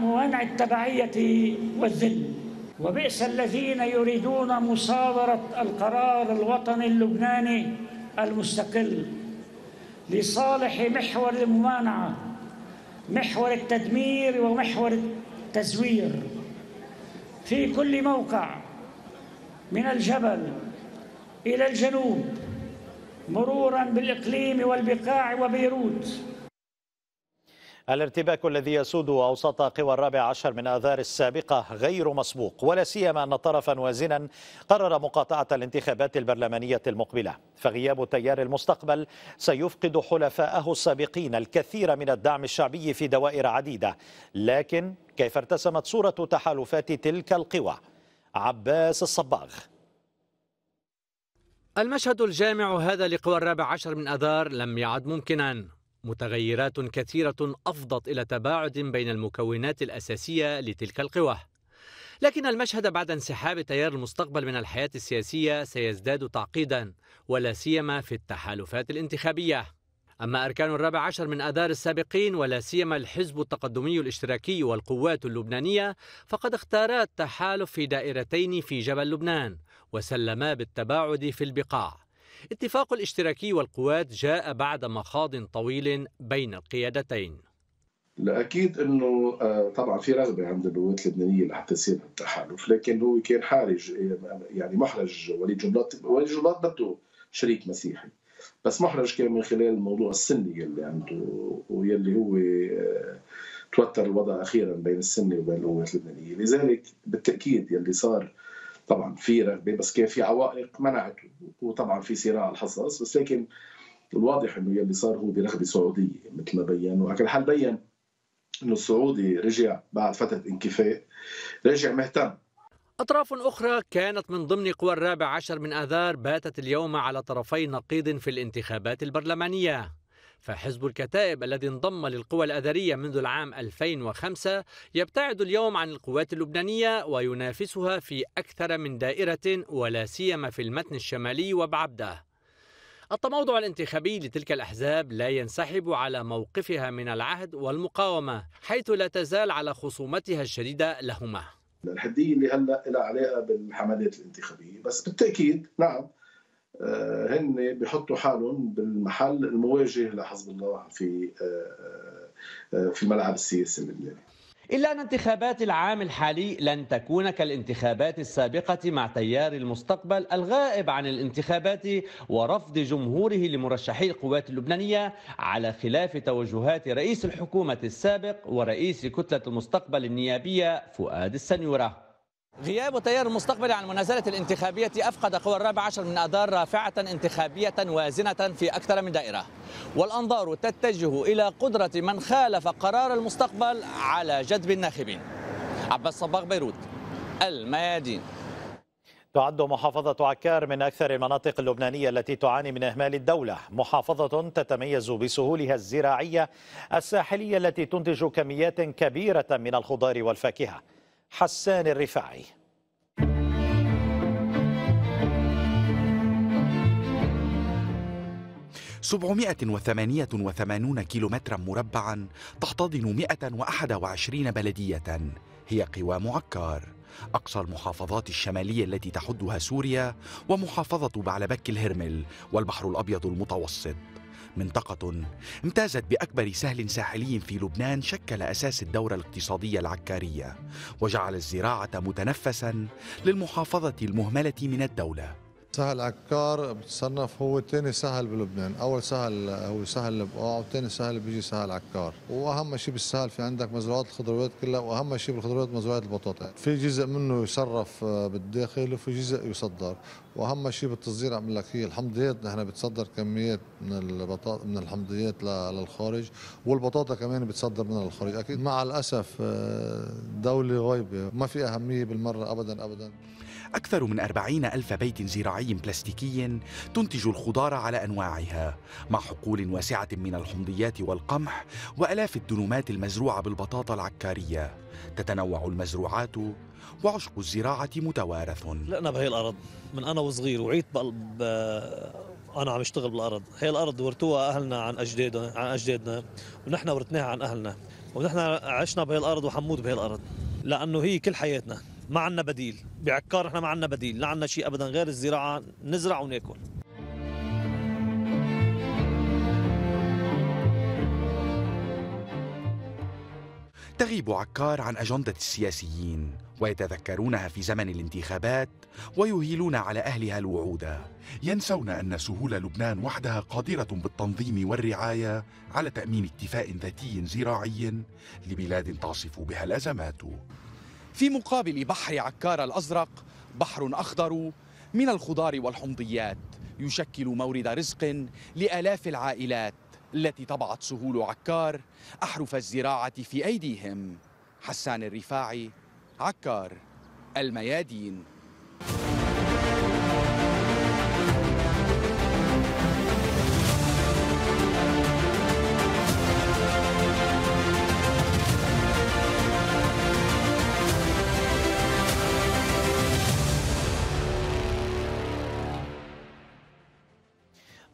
ومنع التبعية والذل وبئس الذين يريدون مصادرة القرار الوطني اللبناني المستقل لصالح محور الممانعة محور التدمير ومحور التزوير في كل موقع من الجبل إلى الجنوب مرورا بالإقليم والبقاع وبيروت الارتباك الذي يسود أوساط قوى الرابع عشر من آذار السابقة غير مسبوق ولا سيما أن طرفا وازنا قرر مقاطعة الانتخابات البرلمانية المقبلة فغياب تيار المستقبل سيفقد حلفائه السابقين الكثير من الدعم الشعبي في دوائر عديدة لكن كيف ارتسمت صورة تحالفات تلك القوى عباس الصباغ المشهد الجامع هذا لقوى الرابع عشر من أذار لم يعد ممكنا متغيرات كثيرة أفضت إلى تباعد بين المكونات الأساسية لتلك القوى لكن المشهد بعد انسحاب تيار المستقبل من الحياة السياسية سيزداد تعقيدا ولا سيما في التحالفات الانتخابية أما أركان الرابع عشر من آذار السابقين ولا سيما الحزب التقدمي الاشتراكي والقوات اللبنانية فقد اختارا التحالف في دائرتين في جبل لبنان وسلما بالتباعد في البقاع اتفاق الاشتراكي والقوات جاء بعد مخاض طويل بين القيادتين لأكيد انه آه، طبعا في رغبه عند القوات اللبنانيه لحتى يصير التحالف لكن هو كان حارج يعني محرج وليد جنبلاط وليد جنبلاط بده شريك مسيحي بس محرج كان من خلال الموضوع السني اللي عنده ويلي هو آه، توتر الوضع اخيرا بين السنه وبين القوات اللبنانيه لذلك بالتاكيد يلي صار طبعا في رغبه بس كان في عوائق منعت وطبعا في صراع الحصص بس لكن الواضح انه يلي صار هو برغبه سعوديه مثل ما بين وعلى كل حال بين انه السعودي رجع بعد فتره انكفاء رجع مهتم أطراف أخرى كانت من ضمن قوى الرابع عشر من آذار باتت اليوم على طرفي نقيض في الانتخابات البرلمانية فحزب الكتائب الذي انضم للقوى الأذرية منذ العام 2005 يبتعد اليوم عن القوات اللبنانية وينافسها في أكثر من دائرة ولا سيما في المتن الشمالي وبعبده التموضع الانتخابي لتلك الأحزاب لا ينسحب على موقفها من العهد والمقاومة حيث لا تزال على خصومتها الشديدة لهما الحدية اللي هلا لها علاقة بالحملات الانتخابية بس بالتأكيد نعم آه، هن بيحطوا حالهم بالمحل المواجه لحزب الله في آه، آه، في الملعب السياسي اللبناني إلا أن انتخابات العام الحالي لن تكون كالانتخابات السابقة مع تيار المستقبل الغائب عن الانتخابات ورفض جمهوره لمرشحي القوات اللبنانية على خلاف توجهات رئيس الحكومة السابق ورئيس كتلة المستقبل النيابية فؤاد السنيورة غياب التيار المستقبلي عن المنازلة الانتخابية أفقد قوى الرابع عشر من أدار رافعة انتخابية وازنة في أكثر من دائرة والأنظار تتجه إلى قدرة من خالف قرار المستقبل على جذب الناخبين عباس صباغ بيروت الميادين تعد محافظة عكار من أكثر المناطق اللبنانية التي تعاني من إهمال الدولة محافظة تتميز بسهولها الزراعية الساحلية التي تنتج كميات كبيرة من الخضار والفاكهة حسان الرفاعي سبعمائة وثمانية وثمانون كيلومترا مربعا تحتضن 121 بلدية هي قوام عكار أقصى المحافظات الشمالية التي تحدها سوريا ومحافظة بعلبك الهرمل والبحر الأبيض المتوسط منطقة امتازت بأكبر سهل ساحلي في لبنان شكل أساس الدورة الاقتصادية العكارية وجعل الزراعة متنفسا للمحافظة المهملة من الدولة سهل عكار بتصنف هو ثاني سهل بلبنان، أول سهل هو سهل البقاع آه، وثاني سهل بيجي سهل عكار، وأهم شيء بالسهل في عندك مزروعات الخضروات كلها وأهم شيء بالخضروات مزروعات البطاطا، في جزء منه يصرف آه، بالداخل وفي جزء يصدر، وأهم شيء بالتصدير عم لك هي الحمضيات نحن بتصدر كميات من البطاطا من الحمضيات للخارج والبطاطا كمان بتصدر من الخارج، أكيد مع الأسف آه، دولة غايبة ما في أهمية بالمرة أبدا أبدا. أكثر من أربعين ألف بيت زراعي بلاستيكي تنتج الخضار على أنواعها مع حقول واسعة من الحمضيات والقمح وألاف الدنومات المزروعة بالبطاطا العكارية تتنوع المزروعات وعشق الزراعة متوارث لقنا بهي الأرض من أنا وصغير وعيت ب... أنا عم اشتغل بالأرض هي الأرض ورثوها أهلنا عن أجدادنا عن أجدادنا ونحن ورثناها عن أهلنا ونحن عشنا بهي الأرض وحمود بهي الأرض لأنه هي كل حياتنا ما عندنا بديل بعكار احنا ما عندنا بديل لا عندنا شيء ابدا غير الزراعه نزرع وناكل تغيب عكار عن أجندة السياسيين ويتذكرونها في زمن الانتخابات ويهيلون على أهلها الوعود ينسون أن سهول لبنان وحدها قادرة بالتنظيم والرعاية على تأمين اكتفاء ذاتي زراعي لبلاد تعصف بها الأزمات في مقابل بحر عكار الأزرق بحر أخضر من الخضار والحمضيات يشكل مورد رزق لآلاف العائلات التي طبعت سهول عكار أحرف الزراعة في أيديهم حسان الرفاعي عكار الميادين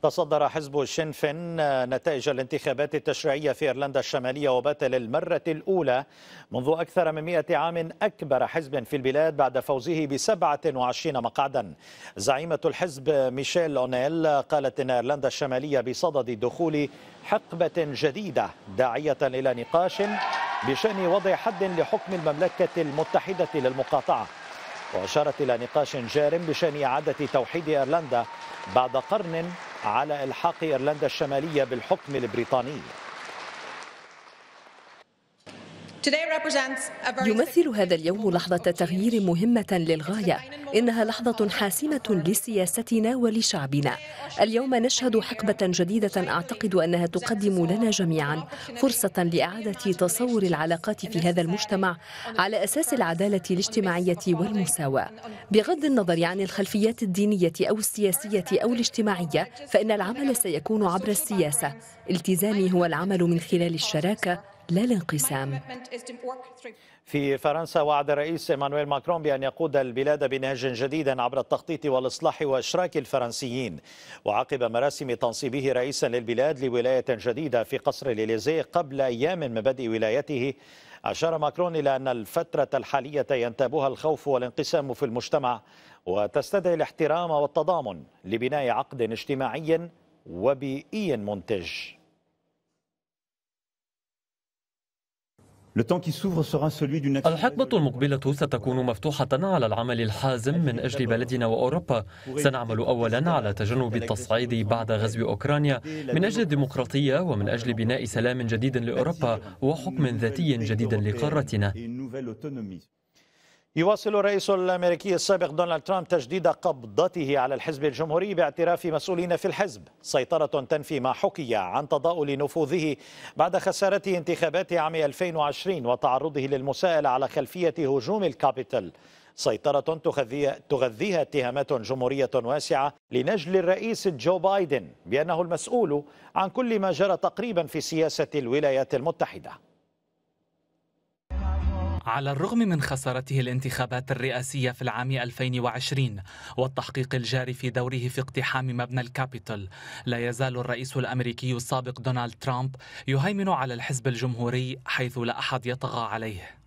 تصدر حزب شينفن نتائج الانتخابات التشريعية في إيرلندا الشمالية وبات للمرة الأولى منذ أكثر من 100 عام أكبر حزب في البلاد بعد فوزه ب 27 مقعدا زعيمة الحزب ميشيل أونيل قالت إن إيرلندا الشمالية بصدد دخول حقبة جديدة داعية إلى نقاش بشأن وضع حد لحكم المملكة المتحدة للمقاطعة وأشارت إلى نقاش جار بشأن إعادة توحيد إيرلندا بعد قرن على إلحاق إيرلندا الشمالية بالحكم البريطاني يمثل هذا اليوم لحظة تغيير مهمة للغاية إنها لحظة حاسمة لسياستنا ولشعبنا اليوم نشهد حقبة جديدة أعتقد أنها تقدم لنا جميعا فرصة لإعادة تصور العلاقات في هذا المجتمع على أساس العدالة الاجتماعية والمساواة بغض النظر عن الخلفيات الدينية أو السياسية أو الاجتماعية فإن العمل سيكون عبر السياسة التزامي هو العمل من خلال الشراكة لا الانقسام في فرنسا وعد الرئيس إيمانويل ماكرون بأن يقود البلاد بنهج جديد عبر التخطيط والإصلاح وإشراك الفرنسيين وعقب مراسم تنصيبه رئيسا للبلاد لولاية جديدة في قصر الإليزيه قبل أيام من بدء ولايته أشار ماكرون إلى أن الفترة الحالية ينتابها الخوف والانقسام في المجتمع وتستدعي الاحترام والتضامن لبناء عقد اجتماعي وبيئي منتج الحقبة المقبلة ستكون مفتوحة على العمل الحازم من أجل بلدنا وأوروبا سنعمل أولا على تجنب التصعيد بعد غزو أوكرانيا من أجل الديمقراطية ومن أجل بناء سلام جديد لأوروبا وحكم ذاتي جديد لقارتنا يواصل الرئيس الامريكي السابق دونالد ترامب تجديد قبضته على الحزب الجمهوري باعتراف مسؤولين في الحزب سيطره تنفي ما حكي عن تضاؤل نفوذه بعد خسارته انتخابات عام 2020 وتعرضه للمساءله على خلفيه هجوم الكابيتال سيطرة تغذيها اتهامات جمهورية واسعة لنجل الرئيس جو بايدن بأنه المسؤول عن كل ما جرى تقريبا في سياسة الولايات المتحدة على الرغم من خسارته الانتخابات الرئاسية في العام 2020 والتحقيق الجاري في دوره في اقتحام مبنى الكابيتول لا يزال الرئيس الأمريكي السابق دونالد ترامب يهيمن على الحزب الجمهوري حيث لا أحد يطغى عليه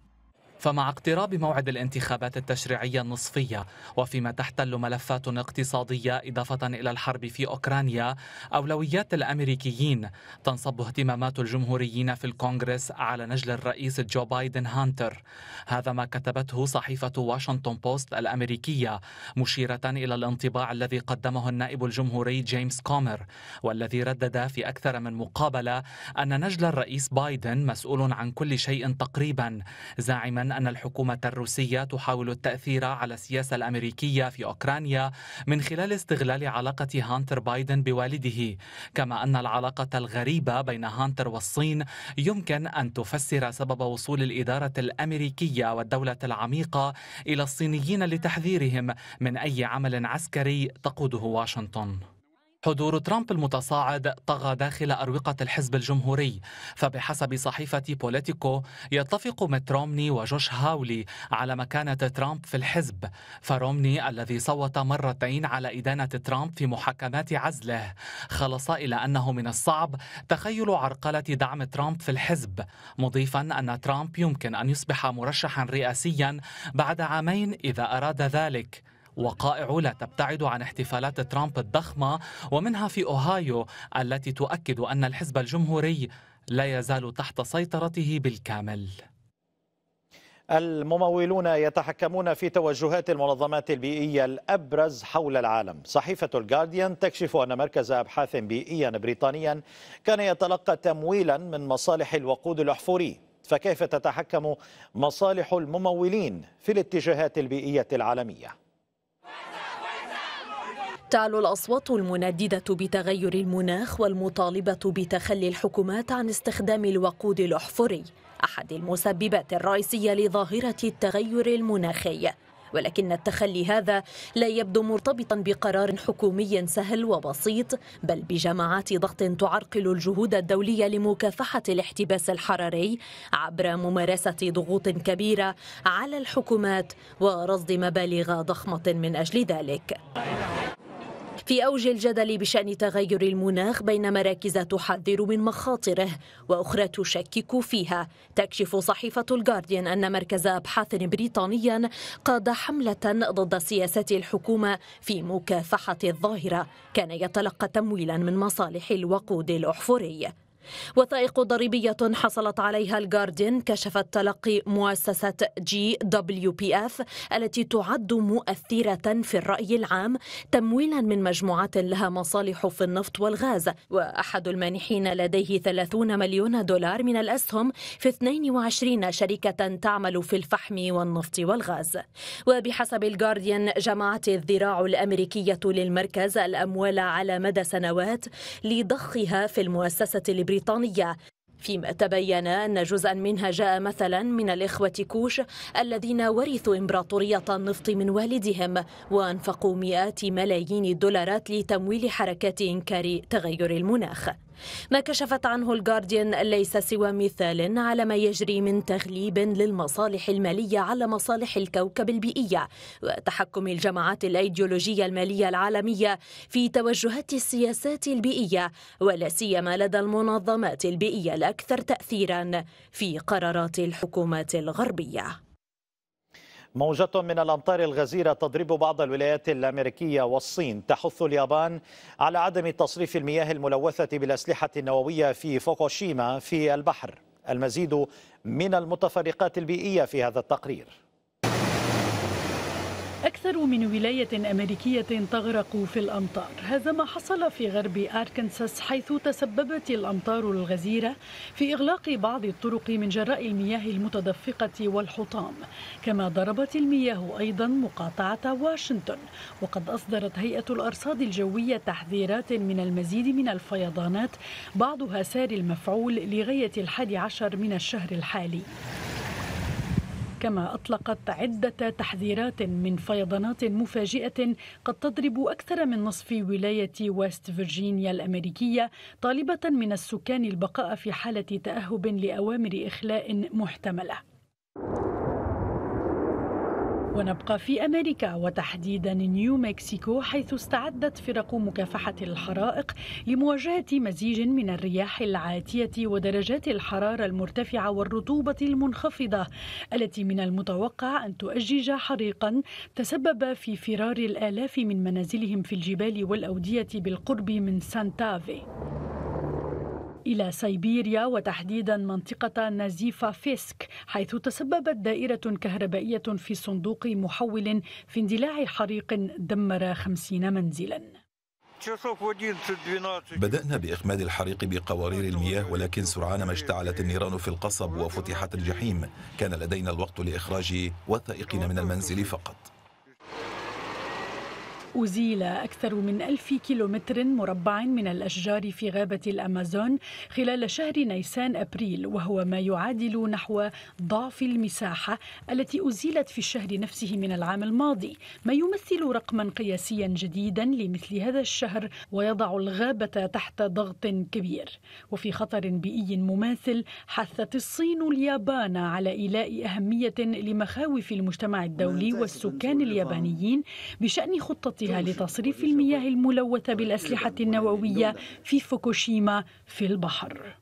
فمع اقتراب موعد الانتخابات التشريعية النصفية وفيما تحتل ملفات اقتصادية إضافة إلى الحرب في أوكرانيا أولويات الأمريكيين تنصب اهتمامات الجمهوريين في الكونغرس على نجل الرئيس جو بايدن هانتر هذا ما كتبته صحيفة واشنطن بوست الأمريكية مشيرة إلى الانطباع الذي قدمه النائب الجمهوري جيمس كومر والذي ردد في أكثر من مقابلة أن نجل الرئيس بايدن مسؤول عن كل شيء تقريبا زاعما أن الحكومة الروسية تحاول التأثير على السياسة الأمريكية في أوكرانيا من خلال استغلال علاقة هانتر بايدن بوالده كما أن العلاقة الغريبة بين هانتر والصين يمكن أن تفسر سبب وصول الإدارة الأمريكية والدولة العميقة إلى الصينيين لتحذيرهم من أي عمل عسكري تقوده واشنطن حضور ترامب المتصاعد طغى داخل أروقة الحزب الجمهوري فبحسب صحيفة بوليتيكو يتفق ميت رومني وجوش هاولي على مكانة ترامب في الحزب فرومني الذي صوت مرتين على إدانة ترامب في محاكمات عزله خلص إلى أنه من الصعب تخيل عرقلة دعم ترامب في الحزب مضيفا أن ترامب يمكن أن يصبح مرشحا رئاسيا بعد عامين إذا أراد ذلك وقائع لا تبتعد عن احتفالات ترامب الضخمة ومنها في أوهايو التي تؤكد أن الحزب الجمهوري لا يزال تحت سيطرته بالكامل الممولون يتحكمون في توجهات المنظمات البيئية الأبرز حول العالم صحيفة الجارديان تكشف أن مركز أبحاث بيئيا بريطانيا كان يتلقى تمويلا من مصالح الوقود الأحفوري فكيف تتحكم مصالح الممولين في الاتجاهات البيئية العالمية؟ تعلو الأصوات المنددة بتغير المناخ والمطالبة بتخلي الحكومات عن استخدام الوقود الأحفوري أحد المسببات الرئيسية لظاهرة التغير المناخي ولكن التخلي هذا لا يبدو مرتبطا بقرار حكومي سهل وبسيط بل بجماعات ضغط تعرقل الجهود الدوليه لمكافحه الاحتباس الحراري عبر ممارسه ضغوط كبيره على الحكومات ورصد مبالغ ضخمه من اجل ذلك في أوج الجدل بشأن تغير المناخ بين مراكز تحذر من مخاطره وأخرى تشكك فيها تكشف صحيفة الجارديان أن مركز أبحاث بريطانيا قاد حملة ضد سياسة الحكومة في مكافحة الظاهرة كان يتلقى تمويلا من مصالح الوقود الأحفوري وثائق ضريبية حصلت عليها الجارديان كشفت تلقي مؤسسة جي دبليو بي اف التي تعد مؤثرة في الرأي العام تمويلا من مجموعات لها مصالح في النفط والغاز وأحد المانحين لديه 30 مليون دولار من الأسهم في 22 شركة تعمل في الفحم والنفط والغاز وبحسب الجارديان جمعت الذراع الأمريكية للمركز الأموال على مدى سنوات لضخها في المؤسسة البريطانية فيما تبين أن جزءا منها جاء مثلا من الإخوة كوش الذين ورثوا إمبراطورية النفط من والدهم وأنفقوا مئات ملايين الدولارات لتمويل حركات إنكار تغير المناخ ما كشفت عنه الجارديان ليس سوى مثال على ما يجري من تغليب للمصالح المالية على مصالح الكوكب البيئية وتحكم الجماعات الأيديولوجية المالية العالمية في توجهات السياسات البيئية ولا سيما لدى المنظمات البيئية الأكثر تأثيرا في قرارات الحكومات الغربية موجة من الأمطار الغزيرة تضرب بعض الولايات الأمريكية والصين تحث اليابان على عدم تصريف المياه الملوثة بالأسلحة النووية في فوكوشيما في البحر المزيد من المتفرقات البيئية في هذا التقرير أكثر من ولاية أمريكية تغرق في الأمطار هذا ما حصل في غرب أركنساس حيث تسببت الأمطار الغزيرة في إغلاق بعض الطرق من جراء المياه المتدفقة والحطام كما ضربت المياه أيضا مقاطعة واشنطن وقد أصدرت هيئة الأرصاد الجوية تحذيرات من المزيد من الفيضانات بعضها سار المفعول لغاية الحادي عشر من الشهر الحالي كما أطلقت عدة تحذيرات من فيضانات مفاجئة قد تضرب أكثر من نصف ولاية ويست فرجينيا الأمريكية طالبة من السكان البقاء في حالة تأهب لأوامر إخلاء محتملة ونبقى في أمريكا وتحديدا نيو مكسيكو حيث استعدت فرق مكافحة الحرائق لمواجهة مزيج من الرياح العاتية ودرجات الحرارة المرتفعة والرطوبة المنخفضة التي من المتوقع أن تؤجج حريقا تسبب في فرار الآلاف من منازلهم في الجبال والأودية بالقرب من سانتافي إلى سيبيريا وتحديدا منطقة نزيفة فيسك حيث تسببت دائرة كهربائية في صندوق محول في اندلاع حريق دمر خمسين منزلا بدأنا بإخماد الحريق بقوارير المياه ولكن سرعان ما اشتعلت النيران في القصب وفتحت الجحيم كان لدينا الوقت لإخراج وثائقين من المنزل فقط أزيل أكثر من ألف كيلومتر مربع من الأشجار في غابة الأمازون خلال شهر نيسان أبريل وهو ما يعادل نحو ضعف المساحة التي أزيلت في الشهر نفسه من العام الماضي ما يمثل رقما قياسيا جديدا لمثل هذا الشهر ويضع الغابة تحت ضغط كبير وفي خطر بيئي مماثل حثت الصين اليابان على إيلاء أهمية لمخاوف المجتمع الدولي والسكان اليابانيين بشأن خطة وقتها لتصريف المياه الملوثة بالأسلحة النووية في فوكوشيما في البحر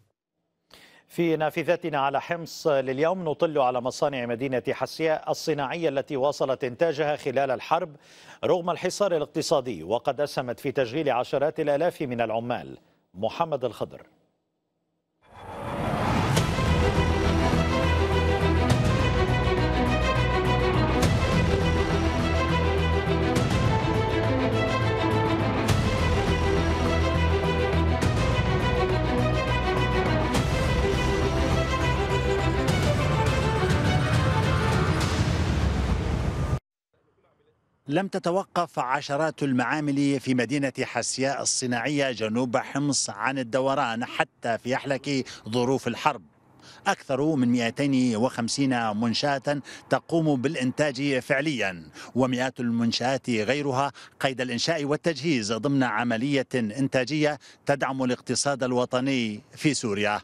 في نافذتنا على حمص لليوم نطل على مصانع مدينة حسياء الصناعية التي واصلت إنتاجها خلال الحرب رغم الحصار الاقتصادي وقد أسهمت في تشغيل عشرات الآلاف من العمال محمد الخضر لم تتوقف عشرات المعامل في مدينة حسياء الصناعية جنوب حمص عن الدوران حتى في أحلك ظروف الحرب أكثر من 250 منشاة تقوم بالإنتاج فعليا ومئات المنشآت غيرها قيد الإنشاء والتجهيز ضمن عملية إنتاجية تدعم الاقتصاد الوطني في سوريا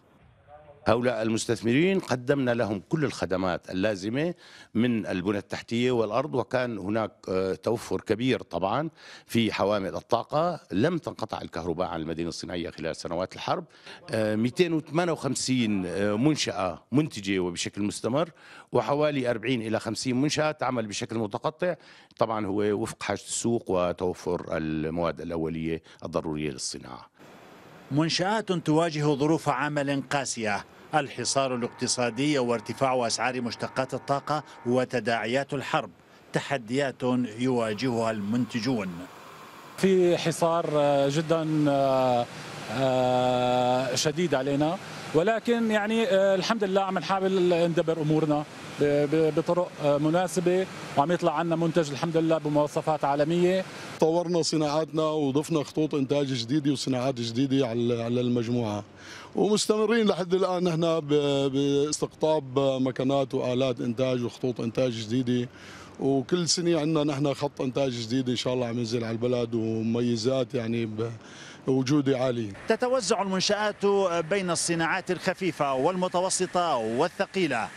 هؤلاء المستثمرين قدمنا لهم كل الخدمات اللازمة من البنى التحتية والأرض وكان هناك آه، توفر كبير طبعا في حوامل الطاقة لم تنقطع الكهرباء عن المدينة الصناعية خلال سنوات الحرب 258 آه، آه، منشأة منتجة وبشكل مستمر وحوالي 40 إلى 50 منشأة تعمل بشكل متقطع طبعا هو وفق حاجة السوق وتوفر المواد الأولية الضرورية للصناعة منشآت تواجه ظروف عمل قاسية الحصار الاقتصادي وارتفاع أسعار مشتقات الطاقة وتداعيات الحرب تحديات يواجهها المنتجون في حصار آه، جدا آه، آه، شديد علينا ولكن يعني آه، الحمد لله عم نحاول ندبر امورنا بطرق آه، مناسبه وعم يطلع عنا منتج الحمد لله بمواصفات عالميه طورنا صناعاتنا وضفنا خطوط انتاج جديده وصناعات جديده على المجموعه ومستمرين لحد الان نحن باستقطاب مكنات والات انتاج وخطوط انتاج جديده وكل سنه عندنا نحن خط انتاج جديد ان شاء الله عم ينزل على البلد ومميزات يعني وجودي عالي تتوزع المنشآت بين الصناعات الخفيفة والمتوسطة والثقيلة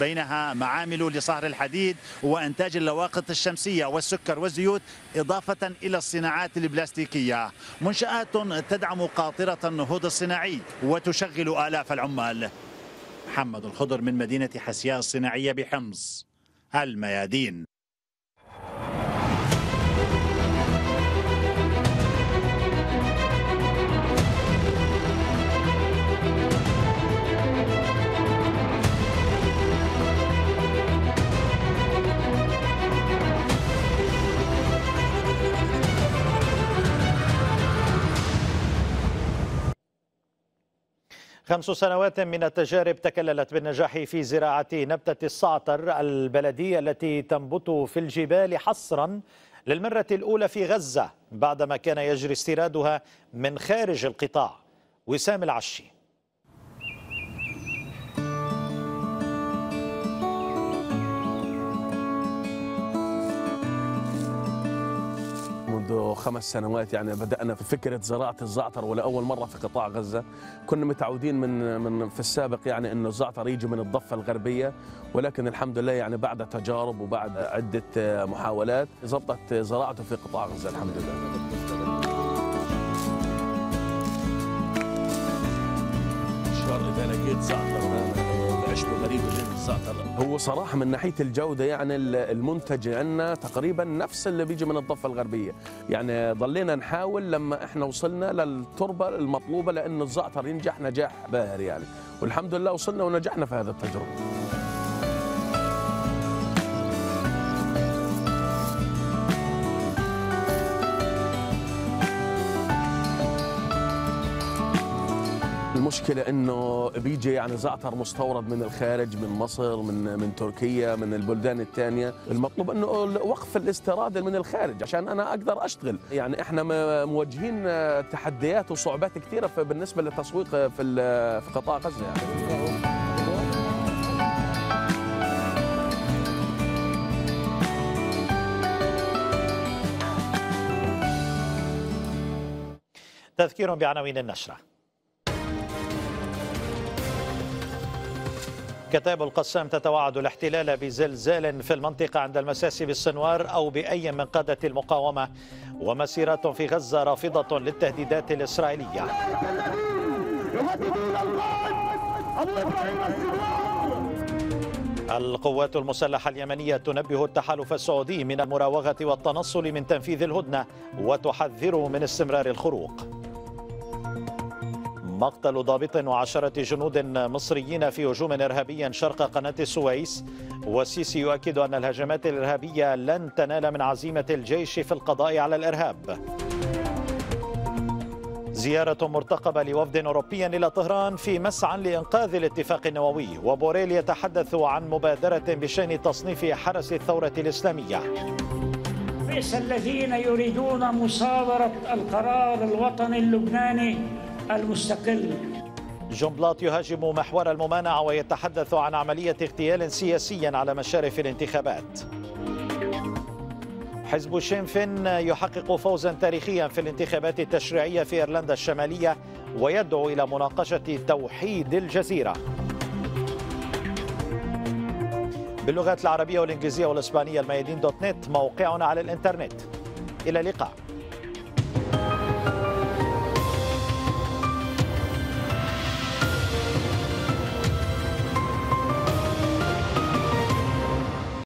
بينها معامل لصهر الحديد وانتاج اللواقط الشمسيه والسكر والزيوت اضافه الى الصناعات البلاستيكيه. منشات تدعم قاطره النهوض الصناعي وتشغل الاف العمال. محمد الخضر من مدينه حسياء الصناعيه بحمص الميادين خمس سنوات من التجارب تكللت بالنجاح في زراعة نبتة الصعتر البلدية التي تنبت في الجبال حصرا للمرة الأولى في غزة بعدما كان يجري استيرادها من خارج القطاع وسام العشي خمس سنوات يعني بدأنا في فكرة زراعة الزعتر ولأول مرة في قطاع غزة كنا متعودين من من في السابق يعني أن الزعتر يجي من الضفة الغربية ولكن الحمد لله يعني بعد تجارب وبعد عدة محاولات زبطت زراعته في قطاع غزة الحمد لله زعتر عاش بغريب الرنج هو صراحه من ناحيه الجوده يعني المنتج عندنا تقريبا نفس اللي بيجي من الضفه الغربيه يعني ضلينا نحاول لما احنا وصلنا للتربه المطلوبه لانه الزعتر ينجح نجاح باهر يعني والحمد لله وصلنا ونجحنا في هذا التجربه المشكله انه بيجي يعني زعتر مستورد من الخارج من مصر من من تركيا من البلدان الثانيه المطلوب انه وقف الاستيراد من الخارج عشان انا اقدر اشتغل يعني احنا مواجهين تحديات وصعوبات كثيره بالنسبه للتسويق في في قطاع غزه يعني. تذكير بعناوين النشره كتاب القسام تتوعد الاحتلال بزلزال في المنطقة عند المساس بالسنوار أو بأي من قادة المقاومة ومسيرات في غزة رافضة للتهديدات الإسرائيلية القوات المسلحة اليمنية تنبه التحالف السعودي من المراوغة والتنصل من تنفيذ الهدنة وتحذره من استمرار الخروق مقتل ضابط وعشرة جنود مصريين في هجوم إرهابي شرق قناة السويس والسيسي يؤكد أن الهجمات الإرهابية لن تنال من عزيمة الجيش في القضاء على الإرهاب زيارة مرتقبة لوفد أوروبي إلى طهران في مسعى لإنقاذ الاتفاق النووي وبوريل يتحدث عن مبادرة بشأن تصنيف حرس الثورة الإسلامية الذين يريدون مصادرة القرار الوطني اللبناني المستقل جون يهاجم محور الممانعة ويتحدث عن عملية اغتيال سياسي على مشارف الانتخابات حزب شينفين يحقق فوزا تاريخيا في الانتخابات التشريعية في إيرلندا الشمالية ويدعو إلى مناقشة توحيد الجزيرة باللغات العربية والإنجليزية والإسبانية الميادين دوت نت موقعنا على الإنترنت إلى اللقاء